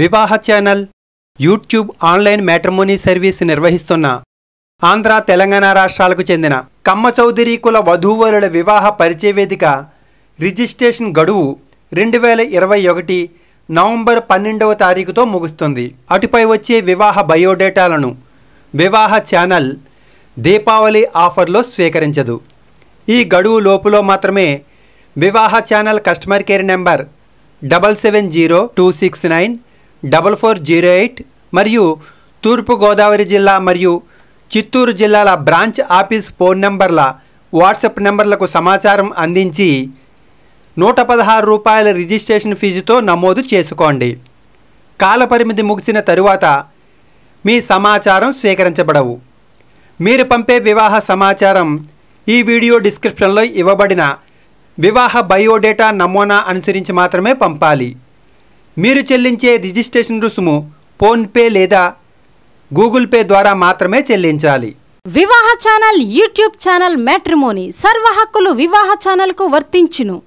వివాహ channel YouTube online matrimony service నిర్వహిస్తున్న ఆంధ్ర తెలంగాణ రాష్ట్రాలకు చెందిన కమ్మ చౌదరి కుల వధూవరుల వివాహ పరిచయ వేదిక రిజిస్ట్రేషన్ గడువు రెండు వేల ఇరవై ఒకటి నవంబర్ పన్నెండవ తారీఖుతో ముగుస్తుంది అటుపై వచ్చే వివాహ బయోడేటాలను వివాహ ఛానల్ దీపావళి ఆఫర్లో స్వీకరించదు ఈ గడువు లోపులో మాత్రమే Vivaha channel customer care number double seven zero two six nine double four zero eight మరియు తూర్పుగోదావరి జిల్లా మరియు చిత్తూరు జిల్లాల బ్రాంచ్ ఆఫీస్ ఫోన్ నంబర్ల వాట్సాప్ నెంబర్లకు సమాచారం అందించి నూట పదహారు రూపాయల రిజిస్ట్రేషన్ ఫీజుతో నమోదు చేసుకోండి కాలపరిమితి ముగిసిన తరువాత మీ సమాచారం స్వీకరించబడవు మీరు పంపే వివాహ సమాచారం ఈ వీడియో డిస్క్రిప్షన్లో ఇవ్వబడిన వివాహ బయోడేటా నమూనా అనుసరించి మాత్రమే పంపాలి మీరు చెల్లించే రిజిస్ట్రేషన్ రుసుము ఫోన్పే లేదా గూగుల్ పే ద్వారా మాత్రమే చెల్లించాలి వివాహ ఛానల్ యూట్యూబ్ ఛానల్ మ్యాట్రిమోని సర్వ హక్కులు వివాహ ఛానల్కు వర్తించును